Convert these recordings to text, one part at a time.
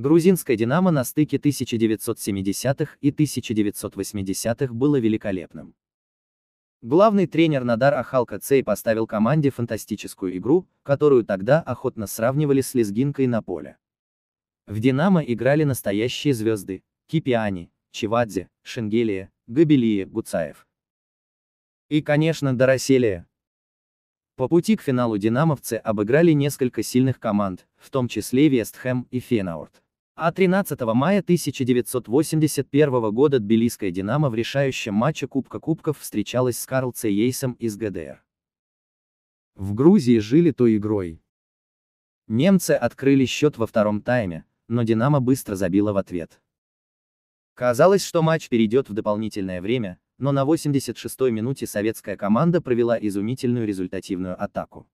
Грузинская «Динамо» на стыке 1970-х и 1980-х было великолепным. Главный тренер Надар Ахалка Цей поставил команде фантастическую игру, которую тогда охотно сравнивали с лезгинкой на поле. В «Динамо» играли настоящие звезды – Кипиани, Чевадзе, Шенгелия, Габелия, Гуцаев. И, конечно, Дороселия. По пути к финалу динамовцы обыграли несколько сильных команд, в том числе Вестхэм и Фенаорт. А 13 мая 1981 года тбилисская «Динамо» в решающем матче Кубка Кубков встречалась с Карл Цейсом из ГДР. В Грузии жили той игрой. Немцы открыли счет во втором тайме, но «Динамо» быстро забило в ответ. Казалось, что матч перейдет в дополнительное время, но на 86-й минуте советская команда провела изумительную результативную атаку.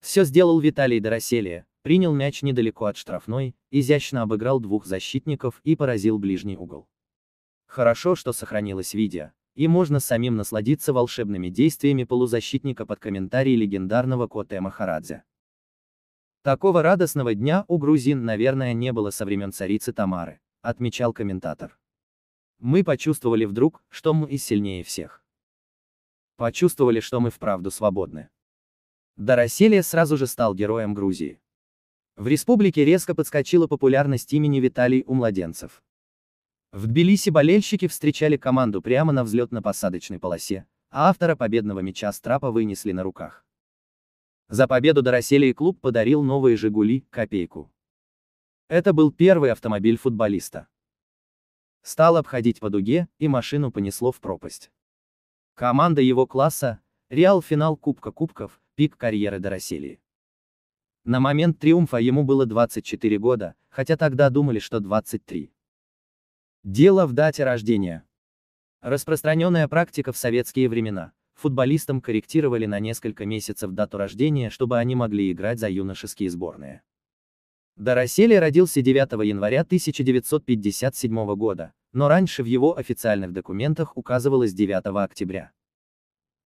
Все сделал Виталий Дороселия, принял мяч недалеко от штрафной, изящно обыграл двух защитников и поразил ближний угол. Хорошо, что сохранилось видео, и можно самим насладиться волшебными действиями полузащитника под комментарий легендарного Коте Махарадзе. Такого радостного дня у грузин, наверное, не было со времен царицы Тамары, отмечал комментатор. Мы почувствовали вдруг, что мы и сильнее всех. Почувствовали, что мы вправду свободны. Дороселия сразу же стал героем Грузии. В республике резко подскочила популярность имени Виталий у младенцев. В Тбилиси болельщики встречали команду прямо на взлетно-посадочной полосе, а автора победного мяча с трапа вынесли на руках. За победу Дороселии клуб подарил новые «Жигули» копейку. Это был первый автомобиль футболиста. Стал обходить по дуге, и машину понесло в пропасть. Команда его класса, Реал финал Кубка Кубков, пик карьеры Дороселии. На момент триумфа ему было 24 года, хотя тогда думали, что 23. Дело в дате рождения. Распространенная практика в советские времена. Футболистам корректировали на несколько месяцев дату рождения, чтобы они могли играть за юношеские сборные. Доросели родился 9 января 1957 года, но раньше в его официальных документах указывалось 9 октября.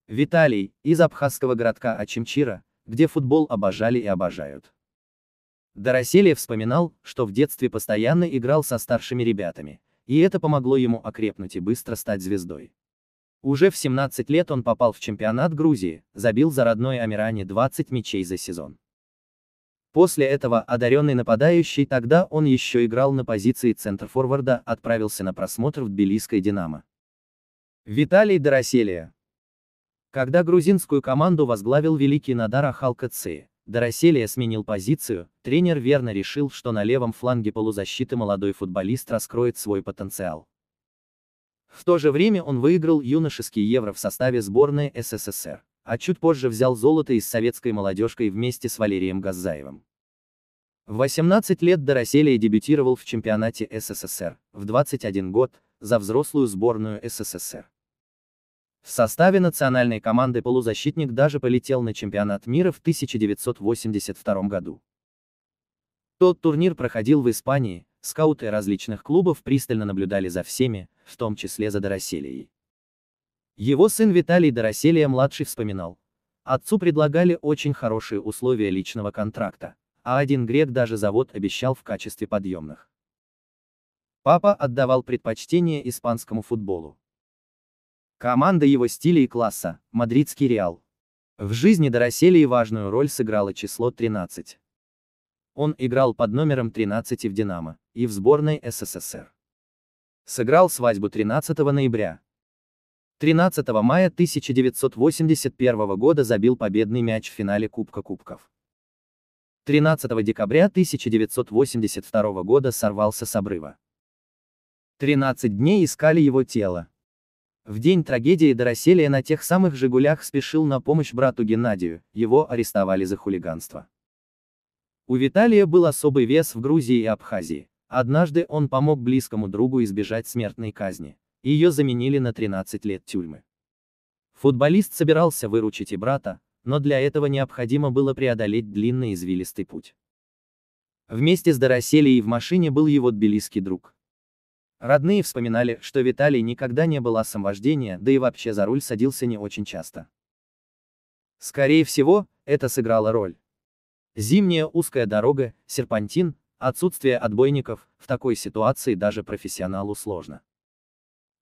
Виталий, из абхазского городка Ачимчира, где футбол обожали и обожают. Дороселия вспоминал, что в детстве постоянно играл со старшими ребятами, и это помогло ему окрепнуть и быстро стать звездой. Уже в 17 лет он попал в чемпионат Грузии, забил за родной Амиране 20 мячей за сезон. После этого одаренный нападающий тогда он еще играл на позиции центр-форварда, отправился на просмотр в тбилисской «Динамо». Виталий Дороселия, когда грузинскую команду возглавил великий Надар Ахалкаци, Дороселия сменил позицию, тренер верно решил, что на левом фланге полузащиты молодой футболист раскроет свой потенциал. В то же время он выиграл юношеский Евро в составе сборной СССР, а чуть позже взял золото из советской молодежкой вместе с Валерием Газзаевым. В 18 лет Дороселия дебютировал в чемпионате СССР, в 21 год – за взрослую сборную СССР. В составе национальной команды полузащитник даже полетел на чемпионат мира в 1982 году. Тот турнир проходил в Испании, скауты различных клубов пристально наблюдали за всеми, в том числе за Дороселией. Его сын Виталий Дороселия-младший вспоминал. Отцу предлагали очень хорошие условия личного контракта, а один грек даже завод обещал в качестве подъемных. Папа отдавал предпочтение испанскому футболу. Команда его стиля и класса, мадридский Реал. В жизни Дороселии важную роль сыграло число 13. Он играл под номером 13 в «Динамо» и в сборной СССР. Сыграл свадьбу 13 ноября. 13 мая 1981 года забил победный мяч в финале Кубка Кубков. 13 декабря 1982 года сорвался с обрыва. 13 дней искали его тело, в день трагедии Дороселия на тех самых «Жигулях» спешил на помощь брату Геннадию, его арестовали за хулиганство. У Виталия был особый вес в Грузии и Абхазии. Однажды он помог близкому другу избежать смертной казни. Ее заменили на 13 лет тюрьмы. Футболист собирался выручить и брата, но для этого необходимо было преодолеть длинный извилистый путь. Вместе с Дороселией в машине был его тбилисский друг, Родные вспоминали, что Виталий никогда не был асом вождения, да и вообще за руль садился не очень часто. Скорее всего, это сыграло роль. Зимняя узкая дорога, серпантин, отсутствие отбойников, в такой ситуации даже профессионалу сложно.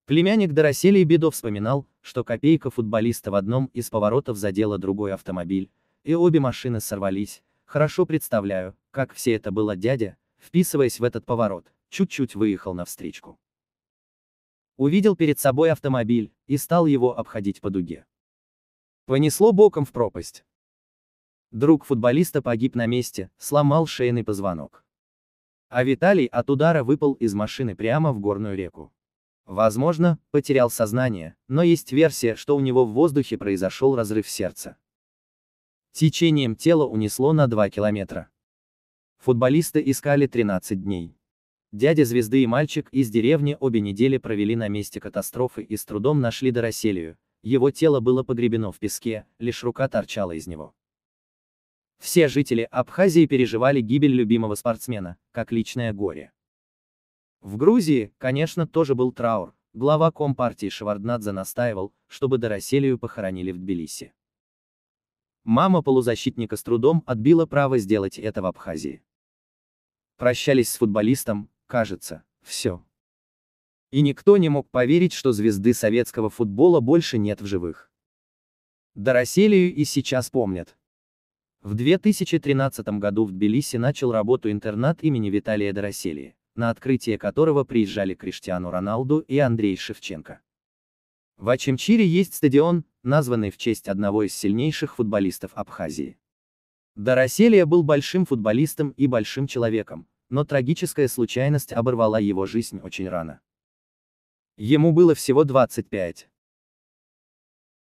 Племянник Дороселий Бедо вспоминал, что копейка футболиста в одном из поворотов задела другой автомобиль, и обе машины сорвались, хорошо представляю, как все это было дядя, вписываясь в этот поворот, чуть-чуть выехал навстречку. Увидел перед собой автомобиль, и стал его обходить по дуге. Понесло боком в пропасть. Друг футболиста погиб на месте, сломал шейный позвонок. А Виталий от удара выпал из машины прямо в горную реку. Возможно, потерял сознание, но есть версия, что у него в воздухе произошел разрыв сердца. Течением тела унесло на 2 километра. Футболиста искали 13 дней. Дядя звезды и мальчик из деревни обе недели провели на месте катастрофы и с трудом нашли Дороселию, его тело было погребено в песке, лишь рука торчала из него. Все жители Абхазии переживали гибель любимого спортсмена, как личное горе. В Грузии, конечно, тоже был траур, глава Компартии Шеварднадзе настаивал, чтобы Дороселию похоронили в Тбилиси. Мама полузащитника с трудом отбила право сделать это в Абхазии. Прощались с футболистом, кажется, все. И никто не мог поверить, что звезды советского футбола больше нет в живых. Дороселию и сейчас помнят. В 2013 году в Тбилиси начал работу интернат имени Виталия Дороселии, на открытие которого приезжали Криштиану Роналду и Андрей Шевченко. В Ачимчире есть стадион, названный в честь одного из сильнейших футболистов Абхазии. Дороселия был большим футболистом и большим человеком, но трагическая случайность оборвала его жизнь очень рано. Ему было всего 25.